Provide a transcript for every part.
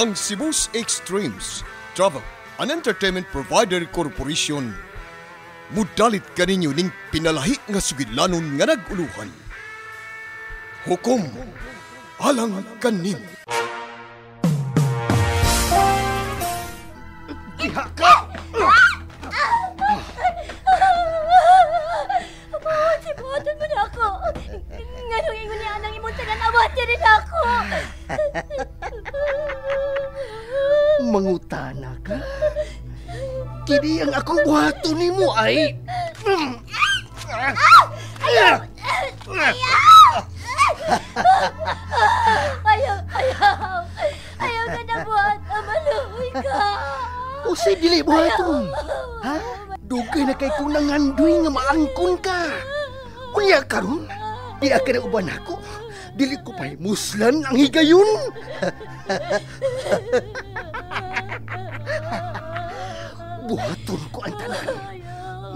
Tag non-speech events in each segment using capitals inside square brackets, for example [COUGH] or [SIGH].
Ang Cebu's Extremes Travel and Entertainment Provider Corporation Mudalit kaninyo ning pinalahi nga sugidlanon nga naguluhan. Hukom alang kanin. Iha ka! Pawatipotan si na ako. Nga nung ingon niya nang imuntanan, awate rin ako. mengutana mengutanakan Kini yang aku buat nimu, Ai. Hmm. Ayo, ayo, ayo, ayo buat amalui ka. Usi dili buat tu. Ha? Duga nak kai kunangan duing maangkun ka. Unya karun, dia kena uban aku. Dili ko pay muslan ang higayun. [LAUGHS] Buhaton ko ang tanan.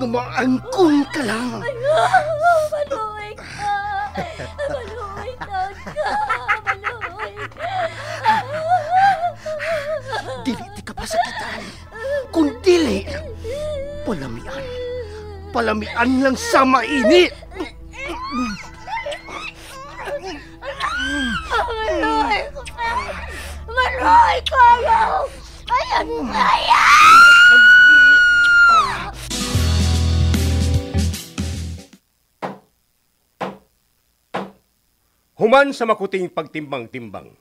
Numaangkon ka lang. Ayaw, ka. Maluhay ka. Maluhay Dili ti kapasakitan. Kung dili, palamian. Palamian lang sa mainit. Maluhay ko. Maluhay ko. Ayaw. Ayaw. Ayaw. Human sa makuting pagtimbang-timbang.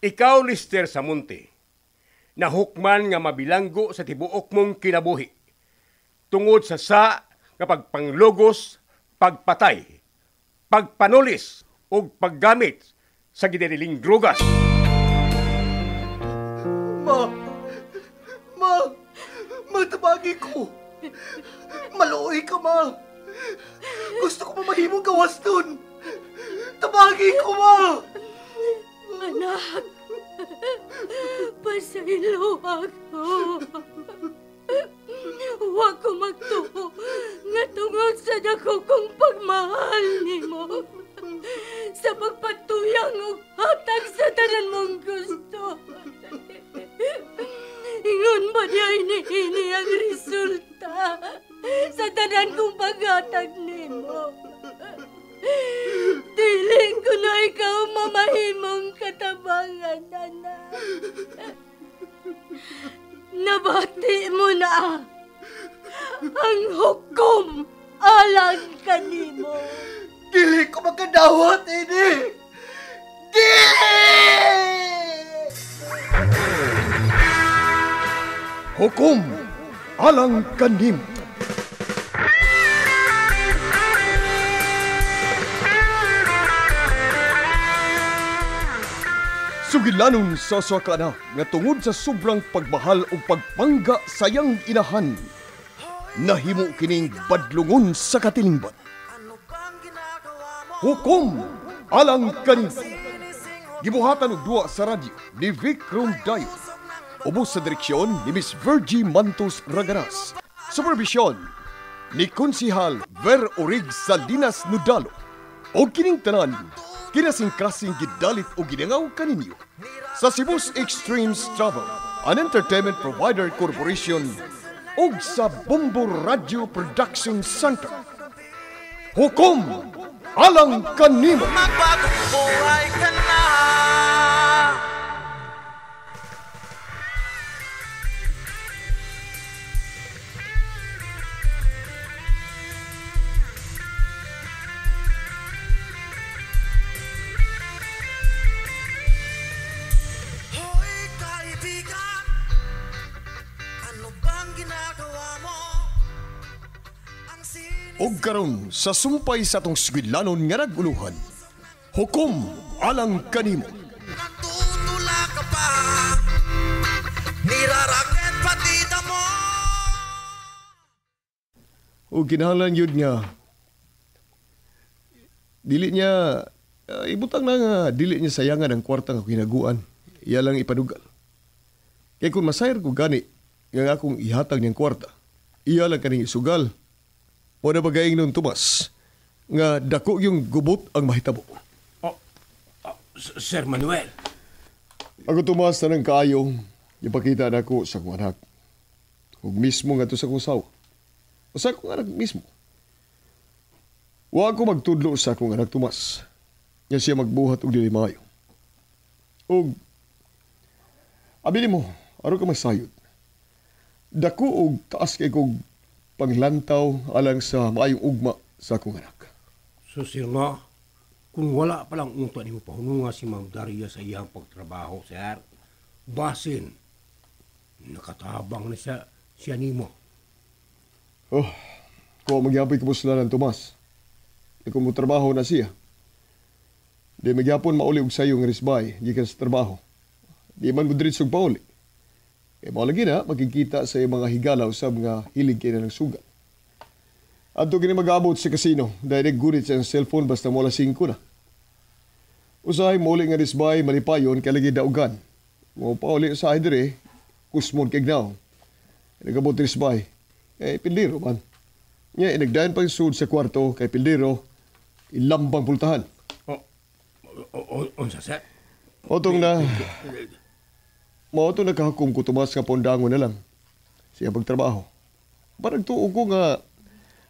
Ikaw, Lister sa munti, nahukman nga mabilanggo sa tibuok mong kinabuhi, tungod sa sa nga pagpanglogos, pagpatay, pagpanulis o paggamit sa gideriling drugas. Ma! Ma! Matabagi ko! Maluoy ka, ma! Gusto ko pa mahimong gawas doon! Tabagin ko mo! Anak, pasaylo ako. Huwag ko magtuo nga tungod sa dako kong pagmahal ni mo. Sa pagpatuyang o hatag sa tanan mong gusto. Ingon ba niya inihini ang resulta sa tanan kong paghatag ni mo? ikaw mamahimong katabangan, anak. Nabati mo na ang hukom alang kanimo. Dili ko magkadawat, ini! Dili! Hukom alang kanimo. Sugilanon sa sakana nga tungod sa sobrang pagbahal o pagpangga sayang inahan. Nahimo kining badlungon sa katilingban. Hukom alang kanibal. Gibuhatan og duwa sa radyo ni Vic Rondayo. Ubos sa direksyon ni Miss Virgie Mantos Raganas. Supervision ni Konsihal Ver Orig Salinas Nudalo. O kining tanan kinasingkasing gidalit o ginangaw kaninyo sa Cebu's Extreme Travel, an entertainment provider corporation ug sa Bumbo Radio Production Center. Hukom alang kanimo! Magbagong buhay ka na! O karon sa sumpay sa tong sigidlanon nga naguluhan, hukom alang kanimo. Natutula pati damo. O kinahanglan yun nga, dili niya, uh, ibutang na nga, dili niya sayangan ang kwarta nga kinaguan. Iya lang ipanugal. Kaya kung masayar ko gani, nga akong ihatag niyang kwarta, iya lang kaning isugal o nabagayang nun Tomas nga dako yung gubot ang mahitabo. Oh, oh, Sir Manuel. Ako Tomas na ng kayo ipakita na ko sa kong anak. Huwag mismo nga to sa kong sawa. O sa kong anak mismo. Huwag ko magtudlo sa kong anak Tomas nga siya magbuhat og dilimayo. maayo. Og abili mo, araw ka magsayod. Dako og taas kay kog panglantaw alang sa maayong ugma sa akong anak. So sir nga, kung wala palang unta ni mo pahununga si Ma'am Daria sa iyang pagtrabaho, sir, basin, nakatabang na siya, siya ni mo. Oh, kung magyapay ko sila ng Tomas, kung mo trabaho na siya, di magyapon mauli og sayo ng risbay, gikan sa trabaho. Di man mo diritsog pa uli. Kay mao lagi na makikita sa mga higalaw sa mga hilig kay ng sugat. Adto gini mag-abot sa kasino direct naggunit sa cellphone basta mo 5 na. Usahay mo nga disbay malipayon kay lagi daugan. Mo pa uli sa dire kusmon kay gnaw. Nagabot disbay. Eh pindiro man. Nya inagdayan pang sud sa kwarto kay pindiro ilambang pultahan. Oh. Unsa sa? Otong na mao to nakahakom ko tumas nga pondangon na lang siya pagtrabaho. Parang tuog ko nga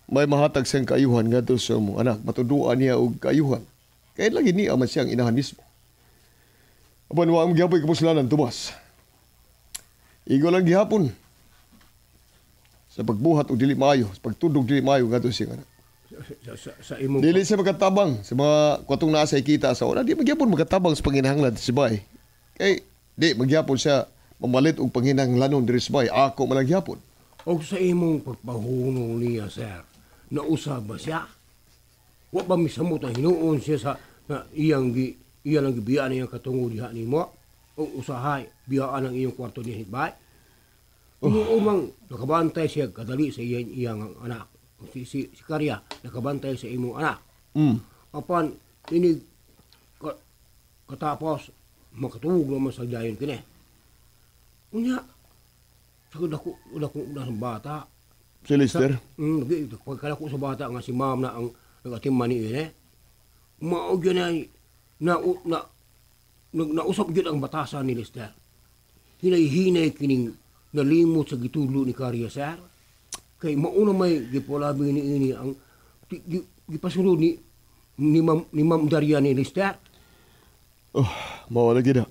may mahatag siyang kayuhan nga sa mo anak, matuduan niya og kayuhan. Kaya lang ini aman siyang inahan mismo. Apan wa ang gihapon kapuslanan tumas. Igo lang gihapon sa pagbuhat og dili maayo, sa pagtudog dili maayo ngadto siyang anak. Sa, sa, sa imong dili siya magkatabang sa mga kwatong naa sa kita sa so, di magyapon magkatabang sa panginahanglan sa bay. Kay Di, magyapon siya, mamalit og panghinanglanon diri sa bay. Ako malagyapon. O sa imong pagpahuno niya, sir, nausa ba siya? Wa ba misamot ang hinuon siya sa na iyang gi, iya lang gibiyaan niya katungod diha nimo? O usahay, biyaan ang iyong kwarto niya hitbay? Oh. Umuumang nakabantay siya kadali sa iyang, iyang anak. Si, si, si Karya, nakabantay sa imong anak. Mm. Apan, ini katapos makatubog naman sa dayon kini. Eh. Unya, sagad ako, wala kong una sa bata. Si Lister? Hmm, pagkala ko sa bata nga si ma'am na ang nagatimman ni Ine, Maog yun ay, na, na, na, nausap yun ang batasan ni Lister. Hinay-hinay kining nalimot sa gitulo ni Karya Sir. Kay mauna may gipulabi ni ini ang gipasunod ni ni Ma'am ni Ma'am Daria ni Lister Oh, mao lagi na.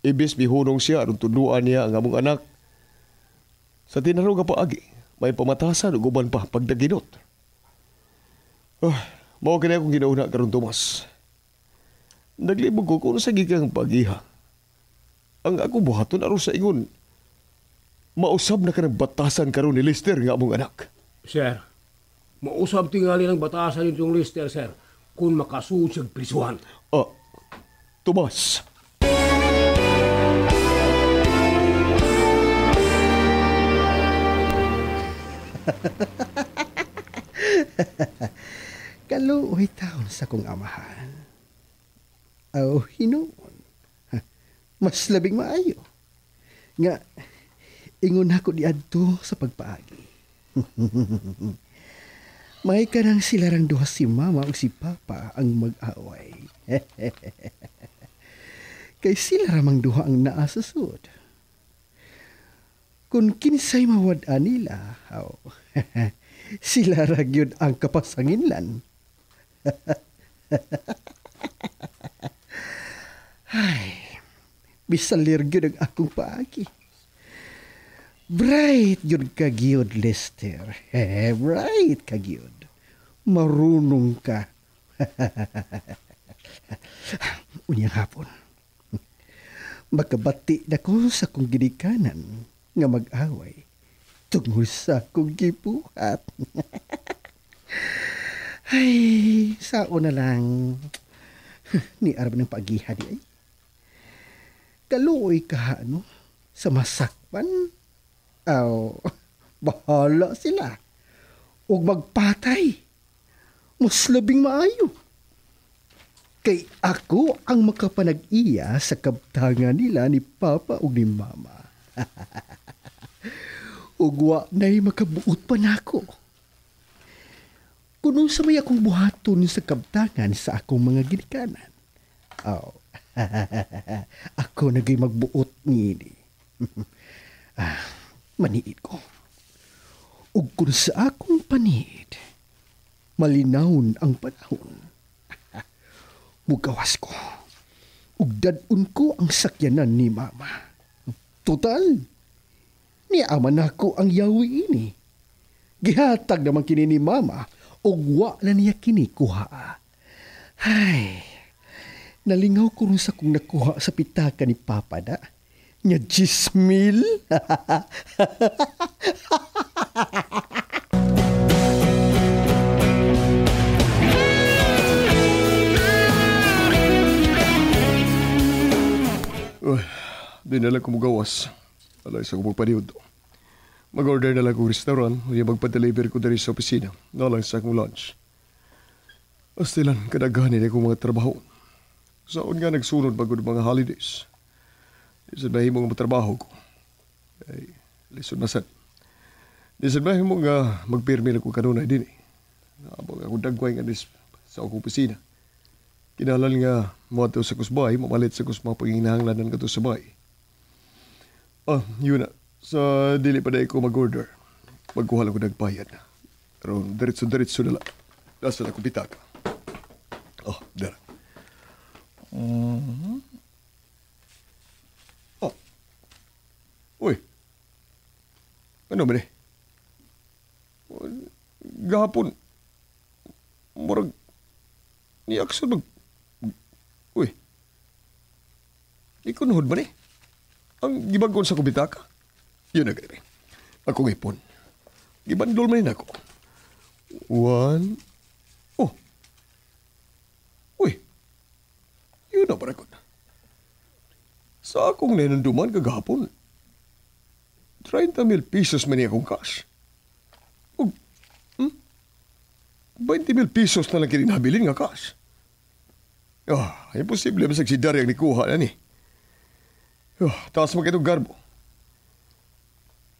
Ibis mihunong siya anong tunduan niya ang among anak. Sa tinaro nga paagi, may pamatasan o guban pa pagdaginot. Oh, mao kini akong ginauna karon Tomas. Naglibog ko kung sa gigang pagiha. Ang ako buhaton aron sa ingon. Mausab na kanang batasan karon ni Lister nga among anak. Sir, mausab tingali ng batasan nitong Lister, sir. Kung makasuod sa prisuhan. Oh, to boss. [LAUGHS] Kaluoy taon sa kong amahan. Oh, hinoon. [LAUGHS] Mas labing maayo. Nga, ingon ako di adto sa pagpaagi. [LAUGHS] May kanang silarang duha si mama o si papa ang mag-away kay sila ramang duha ang naa sa sud. Kung kinsay mawad anila, oh, [LAUGHS] sila ra gyud ang kapasanginlan. [LAUGHS] Ay, bisalir gyud ang akong paagi. Bright yun ka giyod, Lester. [LAUGHS] Bright ka giyod. Marunong ka. Unyang hapon. Makabati na ko sa kong ginikanan nga mag-away tungod sa kong gibuhat. [LAUGHS] Ay, sa una lang. [LAUGHS] Ni arab ng pagiha di ay. Eh. Kaluoy ka ano sa masakpan. Aw, oh, [LAUGHS] bahala sila. Ug magpatay. Mas labing maayo. Kay ako ang makapanag-iya sa kabtangan nila ni Papa o ni Mama. Ugwa [LAUGHS] na'y makabuot pa nako. Kuno sa may akong buhaton sa kabtangan sa akong mga ginikanan. Oh. [LAUGHS] ako nagay magbuot ngini. [LAUGHS] ah, maniid ko. Ug kun sa akong paniid, malinawon ang panahon Mugawas ko. Ugdadun ko ang sakyanan ni mama. Total, ni ama na ko ang yawi ini. Gihatag naman kini ni mama, ug wa na niya kini kuha. Ay, nalingaw ko rin sa kung nakuha sa pitaka ni Papa da. Nya jismil. [LAUGHS] Di nalang ko mugawas. Alay sa kumog paniod. Mag-order na lang kong restaurant o yung magpa-deliver ko dali sa opisina. Na lang sa akong lunch. Astilan, kadaghanin akong mga trabaho. Saan nga nagsunod bago ng mga holidays? Lisod ba himong matrabaho ko? Ay, lisod masan. Lisod ba himong nga magpirmi na ko kanunay din eh. Naabang ako dagway nga dis sa akong opisina. Kinalan nga mo sa kusbay, mamalit sa kusma panginahanglanan ka to sa bahay. Oh, yun na. Sa dili pa na ko mag-order. Magkuha lang ko nagbayad. Pero diretso-diretso na lang. Nasa na ko bitaka. Oh, dara. Mm-hmm. Oh. Uy. Ano ba ni? Gahapon. Murag. Ni Axel mag... Uy. Ikunuhod ba ni? Eh? Ang gibangkon sa kubitaka, yun na gabi. Ako ngipon. Gibandol man ako. One. Oh. Uy. Yun na para ko. Sa akong nananduman kagahapon, 30 mil pesos man akong cash. O, hmm? 20 mil pesos na lang kinabilin nga cash. Ah, oh, imposible masagsidari ang nikuha na ni. Oh, taas mo kitong garbo.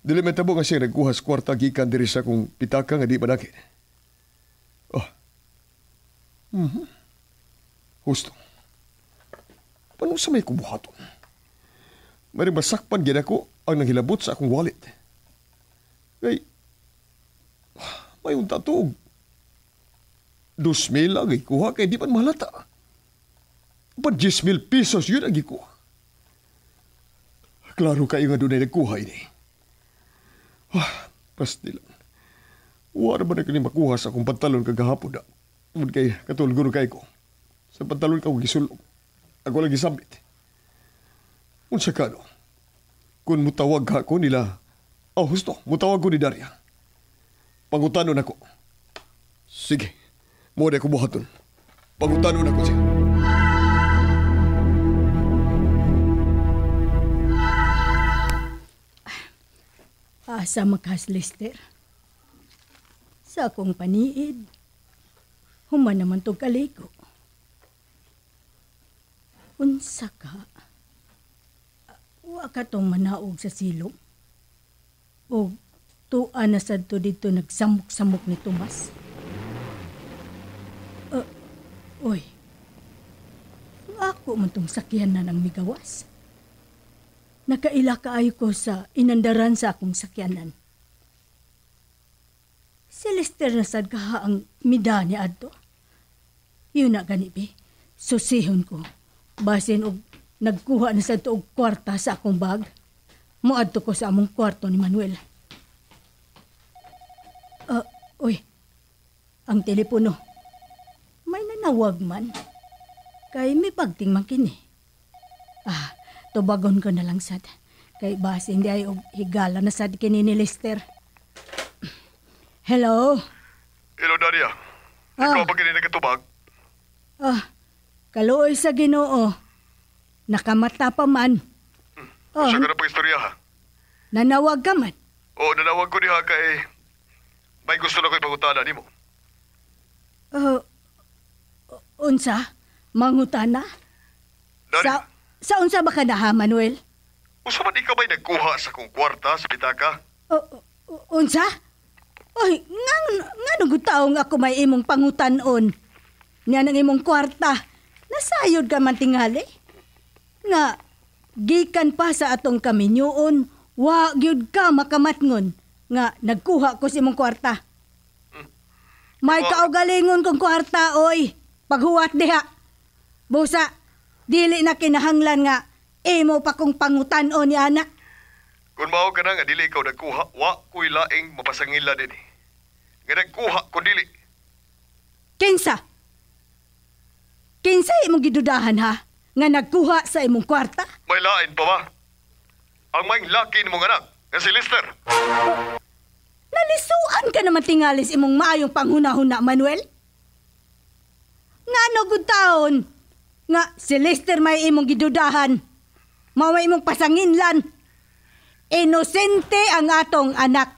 Dili metabo nga siya nagkuhas kwarta gikan diri sa kung pitaka nga di manakit. Oh. Mm-hmm. Husto. Paano sa may kubuhaton? Mari masakpan gina ko ang nanghilabot sa akong wallet. Ay, may unta tuog. Dos mil ang ikuha kay di man mahalata. Pa 10 mil pesos yun ang ikuha. Klaro kayo nga dunay nagkuhay ni. Ah, pastilan. Wala ba na kini makuha sa akong pantalon kagahapon ah. na? Tungod kay katulguro kay ko. Sa pantalon ka gisulog. Ako lang gisabit. Unsa ka no? Kung mutawag ka ko nila, oh husto, mutawag ko ni Daria. Pangutanon ako. Sige, mo ko buhaton. Pangutanon ako siya. asa makaslister. Sa akong paniid, human naman tog kaliko. Unsa ka, wa ka tong manaog sa silong. O tuan na sad to dito nagsamok-samok ni Tomas. Uh, oy, ako man tong sakyan ng migawas nakaila kaayo ko sa inandaran sa akong sakyanan. Si Lester na sad kaha ang mida ni Adto. Yun na ganibi. Susihon ko. Basin og nagkuha na sa tuog kwarta sa akong bag. Muadto ko sa among kwarto ni Manuel. Uh, oy, ang telepono. May nanawag man. Kay may pagting man kini. Ah, Tubagon ko na lang sad. Kay base hindi ay higala na sad kini ni Lester. Hello? Hello, Daria. Ah. Ikaw ba kini nagkatubag? Ah, kaluoy sa ginoo. Nakamata pa man. Hmm. Oh. Sa ah. ka istorya ha? Nanawag ka man? Oo, nanawag ko ha kay... May gusto na ko ipangutana ni mo. Uh, unsa? Mangutana? Dari. Sa... Sa unsa ba ka na ha, Manuel? Unsa man ikaw ba'y nagkuha sa kong kwarta sa bitaka? O, unsa? Oy, nga, nga nung taong ako may imong pangutan-on. Nga nang imong kwarta, nasayod ka man tingali. Nga, gikan pa sa atong kaminyoon, wa gyud ka makamatngon nga nagkuha ko sa si imong kwarta. May kaugalingon kong kwarta, oy. Paghuwat diha. Busa, Dili na kinahanglan nga imo pa kung pangutan pangutano ni ana. Kung mao ka na nga dili ikaw nagkuha, wa ko'y laing mapasangila din. Eh. Nga nagkuha ko dili. Kinsa? Kinsa imong gidudahan ha? Nga nagkuha sa imong kwarta? May lain pa ba? Ang may laki ni mong anak, nga si Lester. Nalisuan ka naman tingalis imong maayong panghunahuna, Manuel. Nga ano good taon. Nga, si Lester may imong gidudahan. Maway imong pasanginlan. Inosente ang atong anak.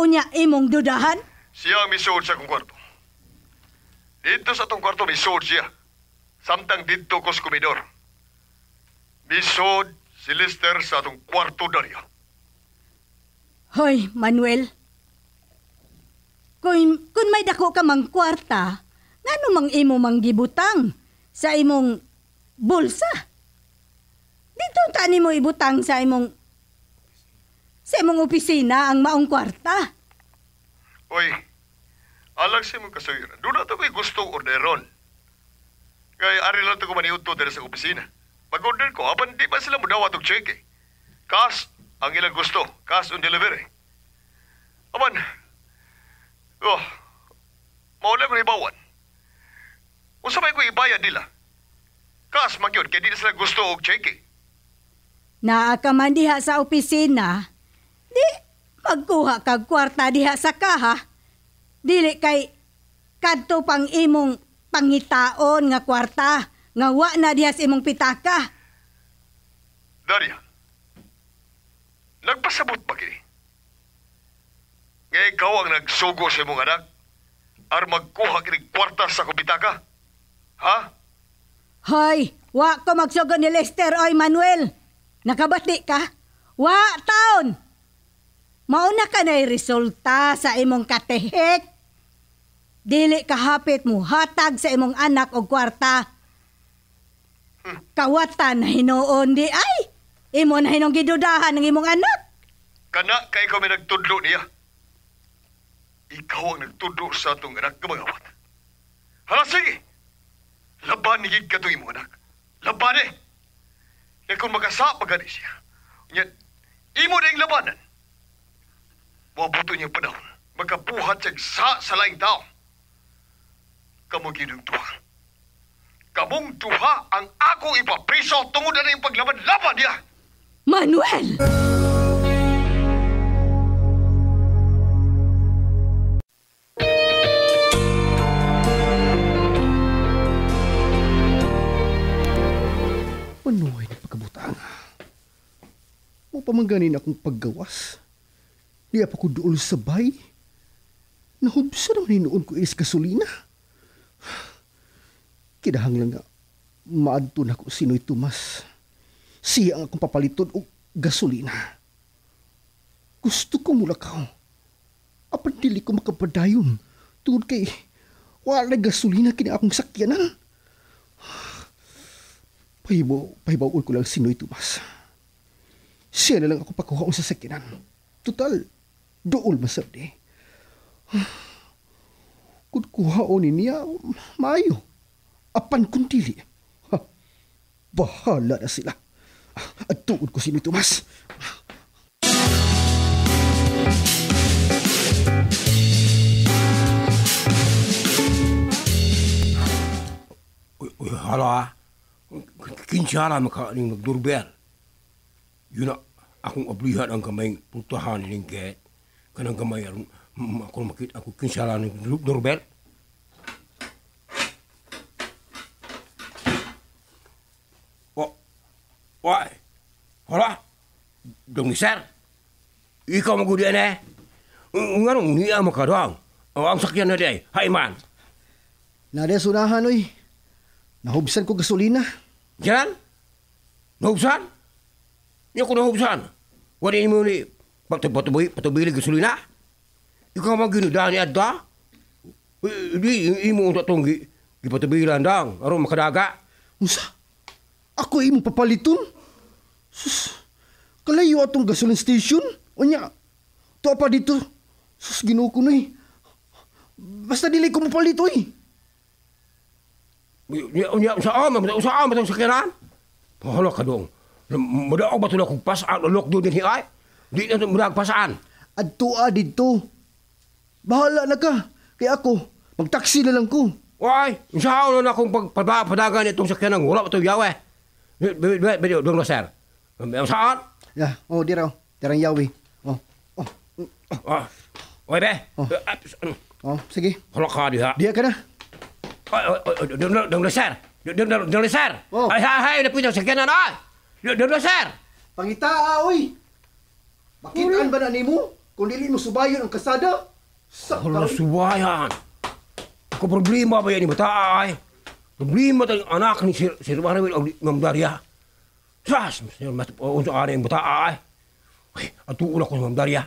Unya imong dudahan? Siya ang misood sa akong kwarto. Dito sa atong kwarto misood siya. Samtang dito ko sa kumidor. Misood si Lester sa atong kwarto dariya. Hoy, Manuel. Kung, kung may dako ka mang kwarta, ngano mang imo mang gibutang? sa imong bulsa. Dito tani mo ibutang sa imong sa imong opisina ang maong kwarta. Oy, alag si mo kasuyra. Doon na ko'y gusto orderon. Kaya ari lang ito ko maniuto dito sa opisina. Mag-order ko, apan di ba sila mudawa itong cheque? Eh. Cash ang ilang gusto. Cash on delivery. Aman, oh, maulay mo na ibawan. Unsa may ko ibayad nila? Kas magyod, kaya di na sila gusto og cheque. Naa ka man diha sa opisina, di magkuha kag kwarta diha sa kaha. Dili kay kadto pang imong pangitaon nga kwarta nga wa na diha sa imong pitaka. Daria, nagpasabot ba kini? Nga ikaw ang nagsugo sa imong anak? Ar magkuha kini kwarta sa kubitaka? Ha? Hoy, wa ko magsugo ni Lester oy Manuel. Nakabati ka? Wa taon. Mauna ka na resulta sa imong katehek. Dili ka hapit mo hatag sa imong anak og kwarta. Hmm. Kawatan na hinuon di ay. Imo na hinong gidudahan ng imong anak. Kana kay ko may nagtudlo niya. Ikaw ang nagtudlo sa atong anak ng mga Hala, sige! Laban ni kato mo, anak. Laban eh. Kaya kung magkasapa gani siya, niya, imo na yung labanan. Mabuto niya panahon, magkapuhat siya sa sa laing tao. Kamuginong tuha. Kamong tuha ang ako ipapriso tungod na yung paglaban-laban niya. Manuel! Manuel! Panuhay na pagkabutang. Mo pamangganin akong paggawas. Di pa ko duol sabay. Nahubsa naman hinoon ko iris kasulina. Kidahang lang nga, maadto na ko sino'y tumas. Siya ang akong papalitod o gasolina. Gusto ko mula ka. Apan dili ko makapadayon. Tungod kay wala gasolina kini akong sakyanan. Pahibaw, pahibaw ko lang sino'y Tomas. Siya na lang ako pakuha sa sakinan. Total, dool masab di. Kung kuha o niya, maayo. Apan kung dili. Ha, bahala na sila. At tuod ko sino'y Tomas. mas. uy, halo ah kincara maka ning durbel yuna akong oblihan ang kamai putahan ning ke kanang kamay arun makit aku kincara ning durbel o wai hola dong ser, ikaw magudi ane eh? nganong niya ah maka doang ang sakyan na day eh? haiman na de sunahan oi Nahubsan ko gasolina. Yan? Nahubsan? Hindi ako nahubsan. Wala ni mo ni patuboy, patubili gasolina. Ikaw mga ginudahan ni Adda. Hindi eh, imo ang tatong gipatubilan dang. Aron makadaga. Unsa? Ako imo papalitun. Sus, kalayo atong gasolin station? Unya, to pa dito. Sus, ginuko na eh. Basta dili ko mapalito eh. Ya, ya, saan man saan man sa kiraan. Pahala ka dong. Mada ako ba tulog kung pasaan o lokdo din hiay? Di na murag pasaan. Adtua dito. Bahala na ka. Kaya ako, magtaksi na lang ko. Why? Saan na na akong pagpadagan itong sakyan ng ulap ito yawe? Bidyo, dong sir. Saan? Ya, oh, di raw. Tirang yawe. Oh, oh. Ah. Oh, be. Eh, eh, eh, oh, oh, Hala ka di ha. Dia ka na. Dong Lesar. Dong Lesar. Hai hai udah punya sekian ah. Dong Lesar. Pangitaa oy. Bakitan ba na nimo kung dili mo subayon ang kasada? Sa Hala subayan. Ako problema ba yan ni ay? Problema tayong anak ni Sir, Sir Marawil o Ngam Darya. Sas, Sir Matupo, unsa ari ang Bataay? Ay, atuon ako sa Ngam Darya.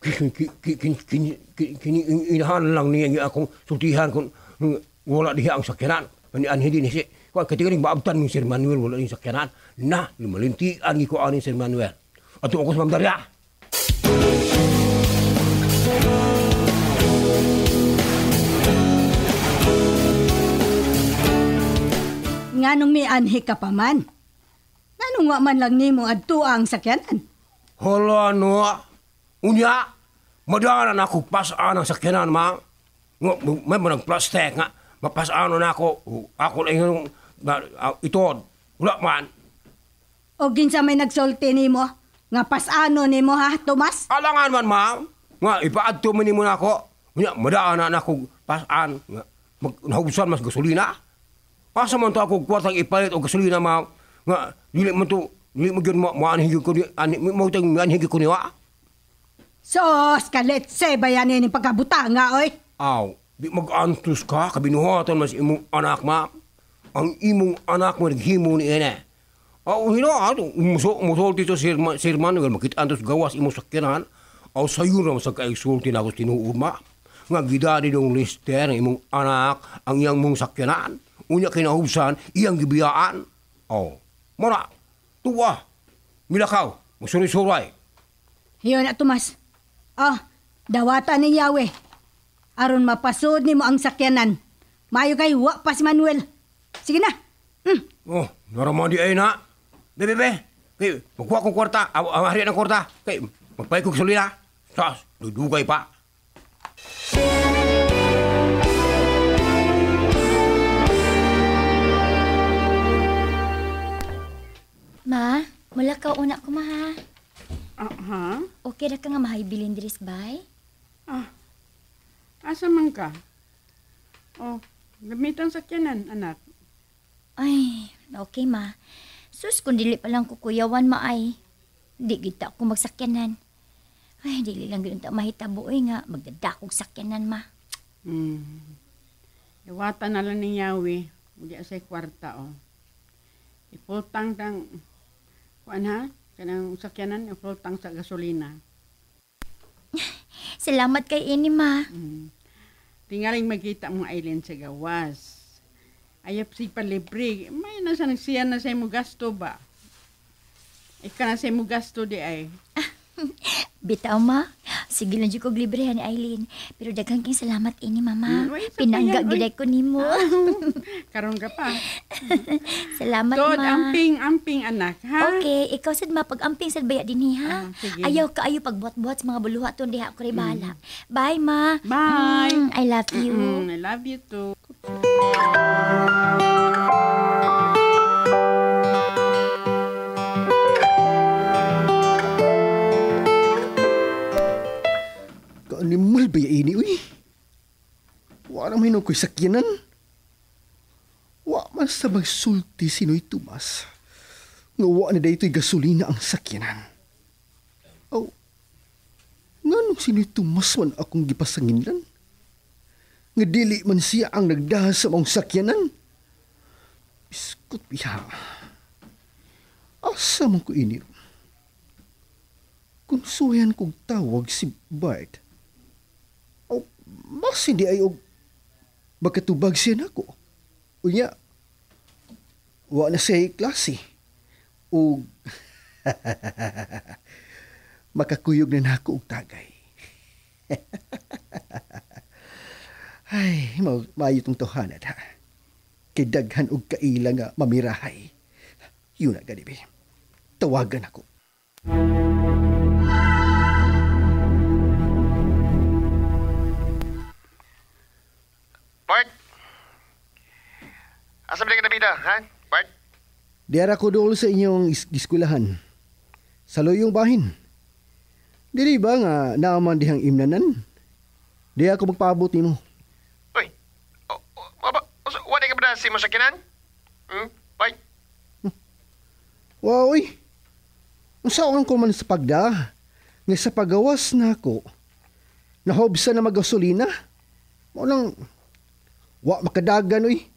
Kini inahan lang niya akong sultihan kung wala dihi ang sakyanan ani anhi din si ko ketika ning baabtan ni Sir Manuel wala ning sakyanan nah limalinti ani ko ani Sir Manuel ato ako sa mamdarya Nganong may anhi ka pa man? Nganong wa man lang nimo adto ang sakyanan? Hala no. Unya, madangan ako pas anang sakyanan, ma. May manang plastik nga. mapasano na ako. Ako lang yung, uh, ito, wala man. O ginsa may nagsulti ni mo? Nga pasano ni mo ha, Tomas? Alangan man, ma'am. Nga, ipaadto mo ni mo na ako. Nga, madaanan ako pasan. Nga, mag, nahusan mas gasolina. Pasa man to ako kwartang ipalit o gasolina, ma'am. Nga, dili man to, dili mo yun, maanhigil ko ni, an, mautang maanhigil ko ni wa. Sos, kalit, se, bayanin yung pagkabutanga, oy. Aw, Di magantos ka, kabinuhatan mas imong anak ma. Ang imong anak mo naghimo ni ene. Aw hina ato ah, muso muso sa sirman sirman nga makit gawas imong sakyanan. Aw sayo ra sa kaisulti na ko tinuod ma. Nga gidari dong lister ng imong anak ang iyang mong sakyanan. Unya kinahubsan iyang gibiyaan. Aw. Mora. Tuwa. Milakaw. Musuri-suray. Hiyon na Tomas. Ah, dawata ni Yahweh aron mapasod nimo ang sakyanan. Mayo kay wa pa si Manuel. Sige na. Mm. Oh, naramadi ay na. Be, be, be. Kay, magkuha kong kwarta. Ang aw, hari ng kwarta. Kay, magpay kong sulila. Sas, dudugay pa. Ma, mula ka una ko, ma, ha? Uh-huh. Okay ra ka nga mahay bilindris, bay? Ah, uh, Asa man ka? Oh, gamit ang sakyanan, anak. Ay, okay ma. Sus, kung dili pa lang kukuyawan maay. Di kita ako magsakyanan. Ay, dili lang ganun ta mahitabo eh nga. Magdadakog sakyanan ma. Hmm. Iwata na lang ni Yawi. Mugya sa kwarta oh. Ipultang tang kuan ha? Kanang sakyanan, ipultang sa gasolina. [LAUGHS] Salamat kay ini, ma. Mm. Tingaling magkita mo, Aileen sa gawas. Ayap si palibre. May nasa siya na sa'yo mo gasto ba? Ika na sa mo gasto di ay. [LAUGHS] Bitaw ma, sige lang jud kog libre ni Eileen, pero daghang kang salamat ini mama. Pinangga gilay ko nimo. [LAUGHS] [LAUGHS] Karon ka pa. [LAUGHS] salamat Tod, ma. amping amping anak ha. Okay, ikaw sad mapag-amping sad baya dinhi ha. Ah, Ayaw kaayo pagbuhat-buhat mga buluha ton diha ko bala. Mm. Bye ma. Bye. Mm, I love you. Mm-mm, I love you too. Mahal ba ini, uy? Wa na hinog sakyanan. Wa man sa magsulti sino'y tumas. Nga wa na dayto'y gasolina ang sakyanan. oh, nga nung sino'y tumas man akong gipasanginlan? Nga dili man siya ang nagdahas sa mong sakyanan? Iskot biha. Asa man ko ini? Kung suyan kong tawag si Bart, mas hindi ay og magkatubag siya nako. Unya, wala na siya klase. O [LAUGHS] makakuyog na nako og tagay. [LAUGHS] ay, ma maayo tong tuhanad ha. Kidaghan og kaila nga mamirahay. Yun na ganibi. Tawagan ako. Thank you. Bart? Asa ba na bida, ha? Bart? Diara ko doon sa inyong is- iskulahan. Sa loyong bahin. Diri ba nga naaman dihang imnanan? Di ako magpaabot ni mo. Uy, o, o, o, o, wala ka ba na si Masakinan? Hmm? Bart? Hmm. Wow, uy. Usaon ko man sa pagda. Nga sa pagawas na ako, nahobsa na mag-gasolina. Mo lang Wa makadagan, uy.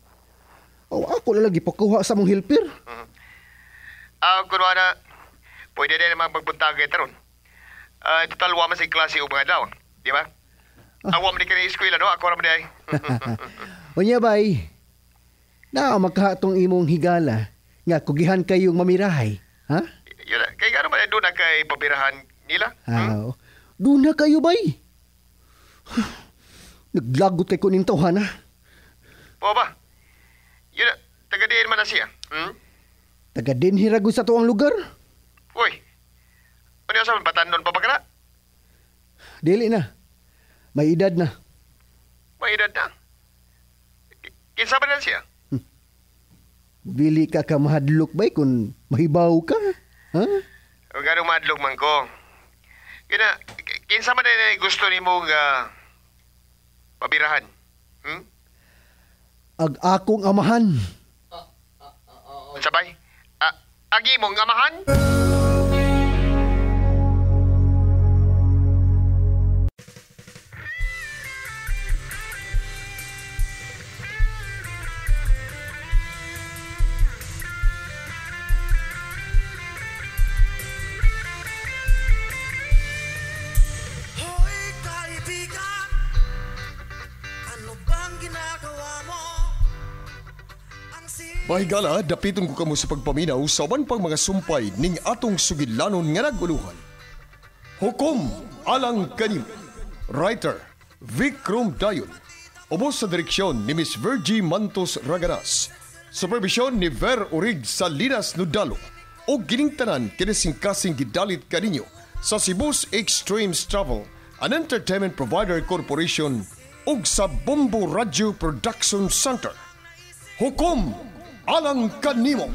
Oh, ako na lagi pakuha sa mong helper. Mm-hmm. Ah, uh, kunwana, pwede na naman magbuntag kay Taron. Uh, ah, total, wa man sa klase o mga daw. Di ba? Ah. Awa man ka na eskwela, no? Ako naman ay. [LAUGHS] Unya bay, na makahatong imong higala nga kugihan kayong mamirahay, ha? Y- yun, kay gano'n man, eh, doon na kay pabirahan nila. Ah, hmm? Ah, doon na kayo bay. [SIGHS] Naglagot kay kuning tawhan, ha? O ba? Yun na, taga diin man na siya. Hmm? Taga din hirago sa tuang lugar? Uy, ano yung sabi, batanon pa ba ka na? Dili na. May edad na. May edad na? K- kinsa ba na siya? Hmm. Bili ka ka mahadlok ba kung mahibaw ka? Ha? Huwag ka mahadlok man ko. Kina, kinsa man na gusto ni mo nga ah, pabirahan? Hmm? ag akong amahan. Sabay, agi mong amahan? Mahigala, dapiton ko kamo sa pagpaminaw sa uban pang mga sumpay ning atong sugidlanon nga naguluhan. Hukom alang kanim. Writer Vikram Dayon. Ubos sa direksyon ni Miss Virgie Mantos Raganas. Supervision ni Ver Urig Salinas Nudalo. O giningtanan kinisingkasing gidalit kaninyo sa Cebu's Extremes Travel, an entertainment provider corporation ug sa Bombo Radio Production Center. Hukom Alang kanimo.